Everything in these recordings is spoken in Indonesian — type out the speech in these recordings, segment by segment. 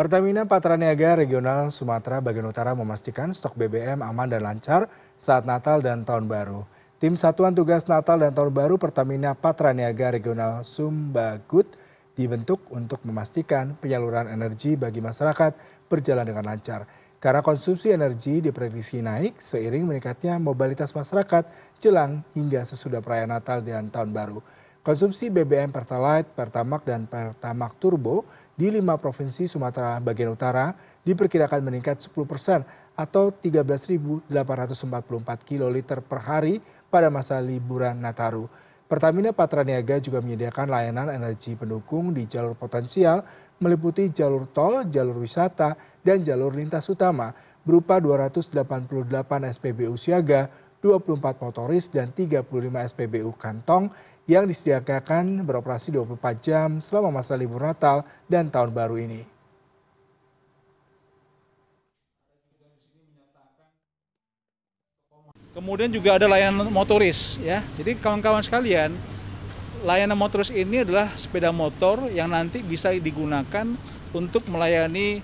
Pertamina Patraniaga Regional Sumatera bagian utara memastikan stok BBM aman dan lancar saat Natal dan Tahun Baru. Tim Satuan Tugas Natal dan Tahun Baru Pertamina Patraniaga Regional Sumbagut dibentuk untuk memastikan penyaluran energi bagi masyarakat berjalan dengan lancar. Karena konsumsi energi diprediksi naik seiring meningkatnya mobilitas masyarakat jelang hingga sesudah perayaan Natal dan Tahun Baru konsumsi BBM Pertalite, Pertamak, dan Pertamak Turbo di lima provinsi Sumatera bagian utara diperkirakan meningkat 10 persen atau 13.844 kiloliter per hari pada masa liburan Nataru. Pertamina Patraniaga juga menyediakan layanan energi pendukung di jalur potensial meliputi jalur tol, jalur wisata, dan jalur lintas utama berupa 288 SPBU siaga 24 motoris, dan 35 SPBU kantong yang disediakan beroperasi 24 jam selama masa libur Natal dan Tahun Baru ini. Kemudian juga ada layanan motoris ya. Jadi kawan-kawan sekalian, layanan motoris ini adalah sepeda motor yang nanti bisa digunakan untuk melayani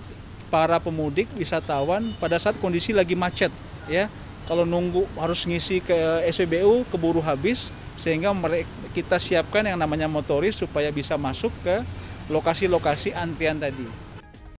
para pemudik wisatawan pada saat kondisi lagi macet ya kalau nunggu harus ngisi ke SPBU keburu habis sehingga kita siapkan yang namanya motoris supaya bisa masuk ke lokasi-lokasi antrian tadi.